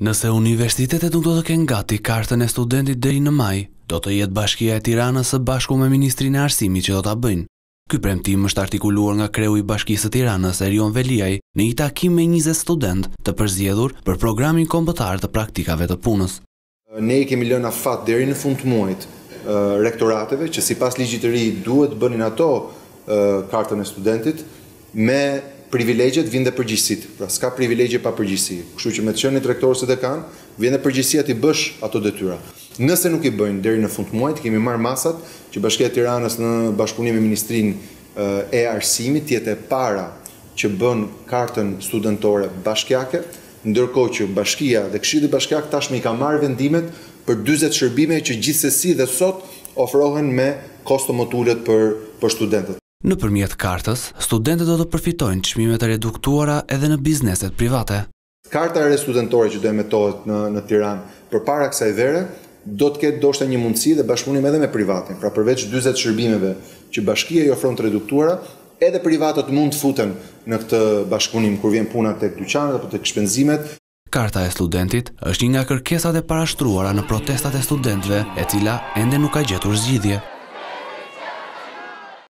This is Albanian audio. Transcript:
Nëse universitetet nuk do të kenë gati kartën e studentit deri në maj, do të jetë bashkia e Tiranës së bashku me Ministrinë e Arsimit që do ta bëjnë. Ky premtim është artikuluar nga kreu i Bashkisë së Tiranës, Erion Veliaj, në një takim me 20 student të përzjedhur për programin kombëtar të praktikave të punës. Ne i kemi lënë afat deri në fund të muajit rektorateve që sipas ligjit të ri duhet bënin ato kartën e studentit me privilegjet vinë dhe përgjësit, pra s'ka privilegje pa përgjësi, kështu që me të qënë i trektorës e dhe kanë, vinë dhe përgjësia të bësh ato detyra. Nëse nuk i bëjnë, deri në fund muajt, kemi marë masat që bashkja Tiranës në bashkëpunim e Ministrin eh, e Arsimit, tjetë e para që bën kartën studentore bashkjake, ndërko që bashkja dhe këshidi bashkjak tashme i ka marë vendimet për 20 shërbime që gjithsesi dhe sot ofrohen me kosto motullet për, për studentët. Në përmjet kartës, studentët do të përfitojnë qëmimet e reduktuara edhe në bizneset private. Karta e studentore që do e metohet në Tiran për para kësa i vere, do të këtë doshtë një mundësi dhe bashkëmunim edhe me privatin. Pra përveç 20 shërbimeve që bashkia i ofron të reduktuara, edhe privatët mund të futen në këtë bashkëmunim kër vjen punat të këtyqanët apo të këshpenzimet. Karta e studentit është një nga kërkesat e parashtruara në protestat e studentve e cila ende nuk ka gjetur zgjidhje.